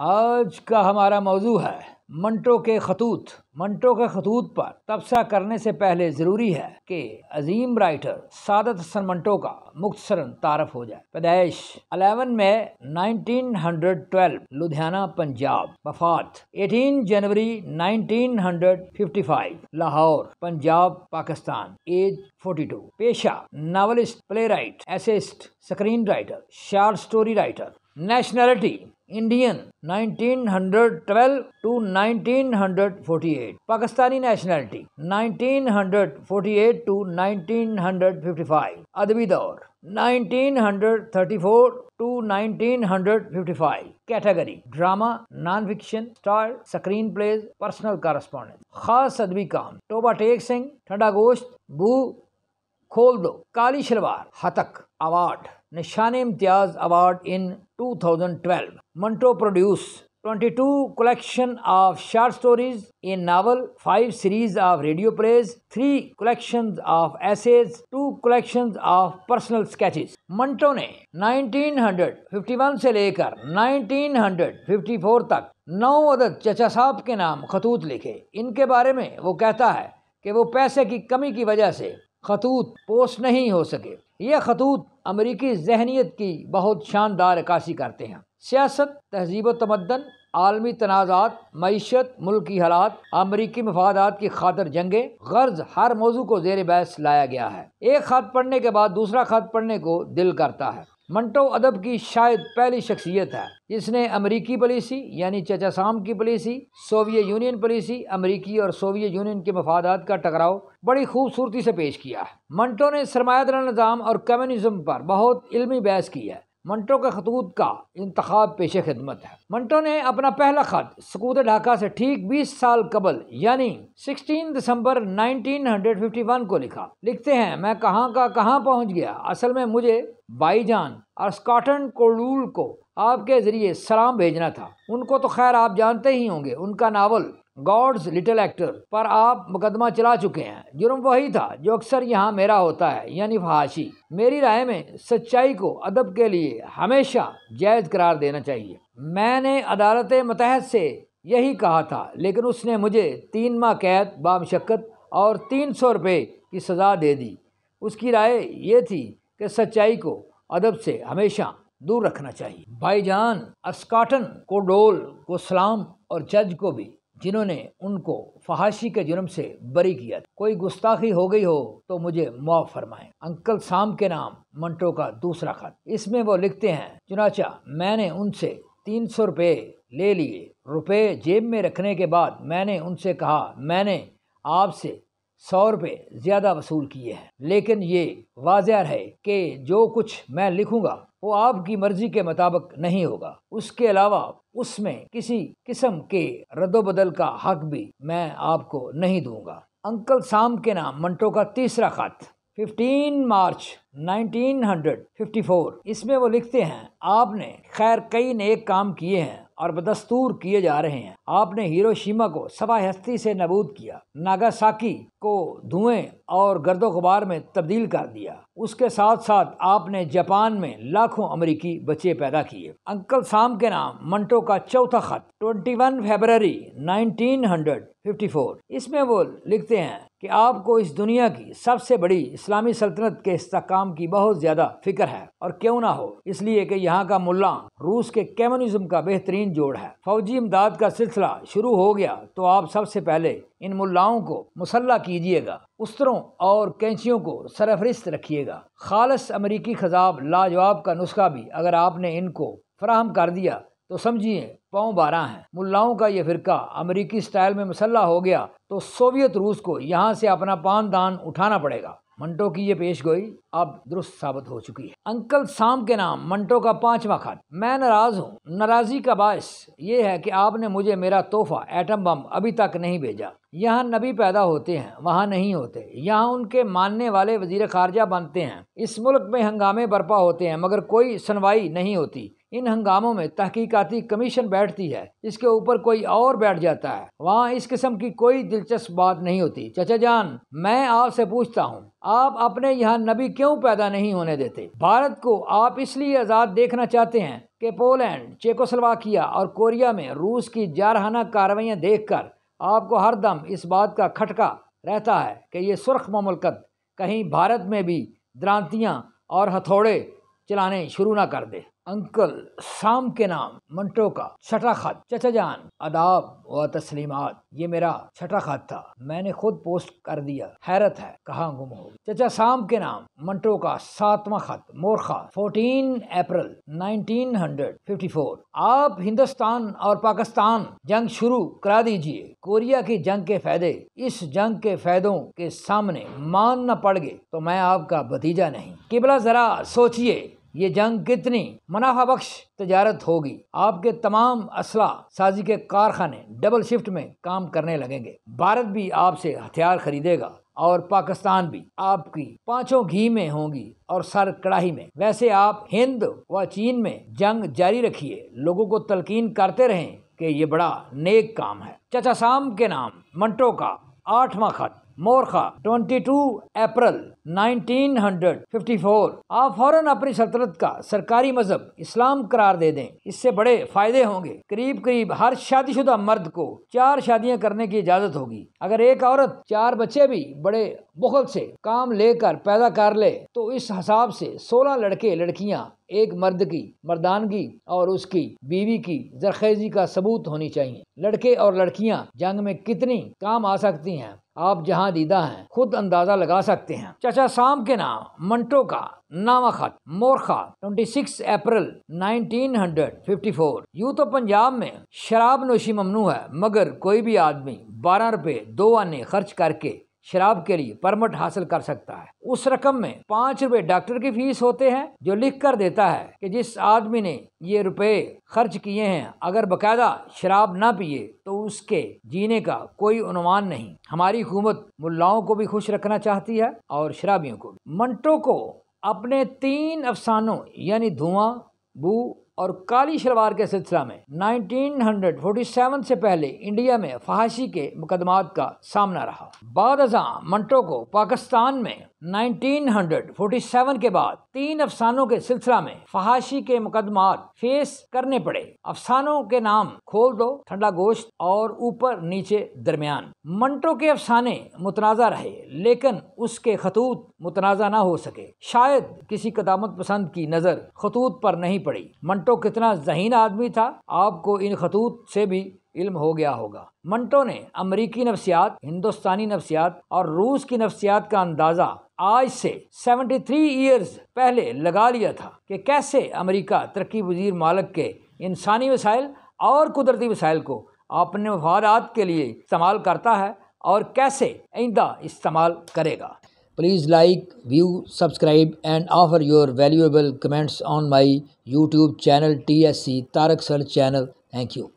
आज का हमारा मौजू है मंटो के खतूत मंटो के खतूत पर तबसा करने से पहले ज़रूरी है कि अजीम राइटर सादत हसन मंटो का मुख्तरन तारफ हो जाए पैदाइश 11 में 1912 लुधियाना पंजाब वफात 18 जनवरी 1955 लाहौर पंजाब पाकिस्तान एज 42 पेशा novelist playwright essayist screen writer short story writer nationality Indian 1912 to 1948 Pakistani nationality 1948 to 1955 अदबी दौर 1934 to 1955 category drama non fiction star screen plays personal correspondent खास अदबी काम टोबा टेक सिंह ठंडा गोश्त बू खोल दो काली salwar Hatak award Nishan Imtiaz award in 2012 Manto produced 22 collection of short stories, a novel, 5 series of radio plays, 3 collections of essays, 2 collections of personal sketches. Manto ने 1951 से लेकर 1954 तक नौ अदद चचा साहब के नाम खतूत लिखे इनके बारे में वो कहता है कि वो पैसे की कमी की वजह से खतूत पोस्ट नहीं हो सके ये खतूत अमरीकी जहनीत की बहुत शानदार अक्सी करते हैं सियासत तहजीब तमदन आलमी तनाज़ात मीशत मुल्क की हालात अमरीकी मफादात की खातर जंगें गर्ज हर मौजू को जेर बहस लाया गया है एक खत पढ़ने के बाद दूसरा खत पढ़ने को दिल करता है मंटो अदब की शायद पहली शख्सियत है जिसने अमरीकी पॉलिसी यानी चचा साम की पॉलिसी सोवियत यूनियन पॉलिसी अमरीकी और सोवियत यूनियन के मफादात का टकराव बड़ी खूबसूरती से पेश किया है मंटो ने सरमायादार निज़ाम और कम्युनिज्म पर बहुत इलमी बहस की है मंटो के खतूत का इंतब पेश खिदमत है मंटो ने अपना पहला खत सकूत ढाका से ठीक 20 साल कबल यानी 16 दिसंबर 1951 को लिखा लिखते हैं मैं कहाँ का कहाँ पहुँच गया असल में मुझे बाईजान और स्कॉटन कोडूल को आपके ज़रिए सलाम भेजना था उनको तो खैर आप जानते ही होंगे उनका नावल गॉड्स लिटिल एक्टर पर आप मुकदमा चला चुके हैं जुर्म वही था जो अक्सर यहाँ मेरा होता है यानी फहाशी मेरी राय में सच्चाई को अदब के लिए हमेशा जायज़ करार देना चाहिए मैंने अदालत मतहद से यही कहा था लेकिन उसने मुझे तीन माह कैद बामशक्कत और तीन सौ रुपये की सज़ा दे दी उसकी राय ये थी कि सच्चाई को अदब से हमेशा दूर रखना चाहिए भाईजान अस्काटन को डोल को सलाम और जज को भी जिन्होंने उनको फहाशी के जुर्म से बरी किया था कोई गुस्ताखी हो गई हो तो मुझे मुआफ फरमाएं अंकल साम के नाम मंटो का दूसरा खत इसमें वो लिखते हैं चुनाचा मैंने उनसे तीन सौ रुपये ले लिए रुपये जेब में रखने के बाद मैंने उनसे कहा मैंने आपसे सौ रुपये ज़्यादा वसूल किए हैं लेकिन ये वाज है कि जो कुछ मैं लिखूंगा वो आपकी मर्जी के मुताबिक नहीं होगा उसके अलावा उसमें किसी किस्म के रद्दोबदल का हक भी मैं आपको नहीं दूंगा अंकल साम के नाम मंटो का तीसरा खत 15 मार्च 1954 इसमें वो लिखते हैं आपने खैर कई नेक काम किए हैं और बदस्तूर किए जा रहे हैं आपने हिरोशिमा को सवा हस्ती से नबूद किया नागासाकी को धुएं और गर्दो गुबार में तब्दील कर दिया उसके साथ साथ आपने जापान में लाखों अमरीकी बच्चे पैदा किए अंकल साम के नाम मंटो का चौथा खत 21 फरवरी 1954 इसमें वो लिखते हैं कि आपको इस दुनिया की सबसे बड़ी इस्लामी सल्तनत के इसकाम की बहुत ज़्यादा फिक्र है और क्यों ना हो इसलिए कि यहाँ का मुल्ला रूस के कम्युनिज्म का बेहतरीन जोड़ है फौजी इमदाद का सिलसिला शुरू हो गया तो आप सबसे पहले इन मुल्लाओं को मुसल्ला कीजिएगा उस्तरों और कैंचियों को सरफहरिस्त रखिएगा खालस अमरीकी खजाब लाजवाब का नुस्खा भी अगर आपने इनको फराहम कर दिया तो समझिए पाँव बारह हैं मुल्लाओं का ये फिरका अमेरिकी स्टाइल में मसल्ला हो गया तो सोवियत रूस को यहाँ से अपना पान दान उठाना पड़ेगा मंटो की ये पेश गोई अब दुरुस्त साबित हो चुकी है अंकल साम के नाम मंटो का पांचवा खत मैं नाराज हूँ नाराजगी का बायस ये है कि आपने मुझे मेरा तोहफा एटम बम अभी तक नहीं भेजा यहाँ नबी पैदा होते हैं वहाँ नहीं होते यहाँ उनके मानने वाले वजीर खारजा बनते हैं इस मुल्क में हंगामे बर्पा होते हैं मगर कोई सुनवाई नहीं होती इन हंगामों में तहकीकती कमीशन बैठती है इसके ऊपर कोई और बैठ जाता है वहाँ इस किस्म की कोई दिलचस्प बात नहीं होती चचा जान मैं आपसे पूछता हूँ आप अपने यहाँ नबी क्यों पैदा नहीं होने देते भारत को आप इसलिए आज़ाद देखना चाहते हैं कि पोलैंड चेकोस्लोवाकिया और कोरिया में रूस की जारहाना कार्रवाइयाँ देखकर आपको हर दम इस बात का खटका रहता है कि ये सुर्ख ममलकत कहीं भारत में भी द्रांतियाँ और हथौड़े चलाने शुरू ना कर दे अंकल शाम के नाम मंटो का छठा खत चचा जान अदाब व तस्लीमात ये मेरा छठा खत था मैंने खुद पोस्ट कर दिया हैरत है कहाँ गुम हो चचा शाम के नाम मंटो का सातवां खत मोरखा 14 अप्रैल 1954 आप हिंदुस्तान और पाकिस्तान जंग शुरू करा दीजिए कोरिया की जंग के फायदे इस जंग के फायदों के सामने मान न पड़ गए तो मैं आपका भतीजा नहीं किबला जरा सोचिए ये जंग कितनी मुनाफा बख्श तजारत होगी आपके तमाम असला साजी के कारखाने डबल शिफ्ट में काम करने लगेंगे भारत भी आपसे हथियार खरीदेगा और पाकिस्तान भी आपकी पांचों घी में होंगी और सर कड़ाही में वैसे आप हिंद व चीन में जंग जारी रखिए लोगों को तलकीन करते रहें कि ये बड़ा नेक काम है चचा साम के नाम मंटो का आठवां खत मोरखा 22 अप्रैल 1954 आप फौरन अपनी सल्तनत का सरकारी मजहब इस्लाम करार दे दें इससे बड़े फायदे होंगे करीब करीब हर शादीशुदा मर्द को चार शादियां करने की इजाजत होगी अगर एक औरत चार बच्चे भी बड़े बुखल से काम लेकर पैदा कर ले तो इस हिसाब से सोलह लड़के लड़कियां एक मर्द की मर्दानगी और उसकी बीवी की जरखेजी का सबूत होनी चाहिए लड़के और लड़कियां जंग में कितनी काम आ सकती हैं आप जहां दीदा हैं खुद अंदाजा लगा सकते हैं चचा शाम के नाम मंटो का नामा खत मोरखा 26 अप्रैल 1954 यूं तो पंजाब में शराब नोशी ममनू है मगर कोई भी आदमी बारह रुपए दो आने खर्च करके शराब के लिए परमिट हासिल कर सकता है उस रकम में पाँच रुपए डॉक्टर की फीस होते हैं जो लिख कर देता है कि जिस आदमी ने ये रुपए खर्च किए हैं अगर बकायदा शराब ना पिए तो उसके जीने का कोई अनुमान नहीं हमारी हुकूमत मुल्लाओं को भी खुश रखना चाहती है और शराबियों को भी मंटो को अपने तीन अफसानों यानी धुआं बू और काली शलवार के सिलसिला में 1947 से पहले इंडिया में फहाशी के मुकदमात का सामना रहा बाद मंटो को पाकिस्तान में 1947 के बाद तीन अफसानों के सिलसिला में फहाशी के मुकदमा फेस करने पड़े अफसानों के नाम खोल दो ठंडा गोश्त और ऊपर नीचे दरमियान मंटो के अफसाने मुतनाज़ा रहे लेकिन उसके खतूत मुतनाज़ा ना हो सके शायद किसी कदामत पसंद की नज़र खतूत पर नहीं पड़ी मंटो कितना जहीन आदमी था आपको इन खतूत से भी इल्म हो गया होगा मंटो ने अमरीकी नफ्सियात हिंदुस्तानी नफ्सियात और रूस की नफ्सियात का अंदाज़ा आज से 73 ईयर्स पहले लगा लिया था कि कैसे अमेरिका तरक्की वजीर मालक के इंसानी वसाइल और कुदरती वसाइल को अपने मफादात के लिए इस्तेमाल करता है और कैसे आइंदा इस्तेमाल करेगा please like view subscribe and offer your valuable comments on my YouTube channel T S C Tarak sir channel thank you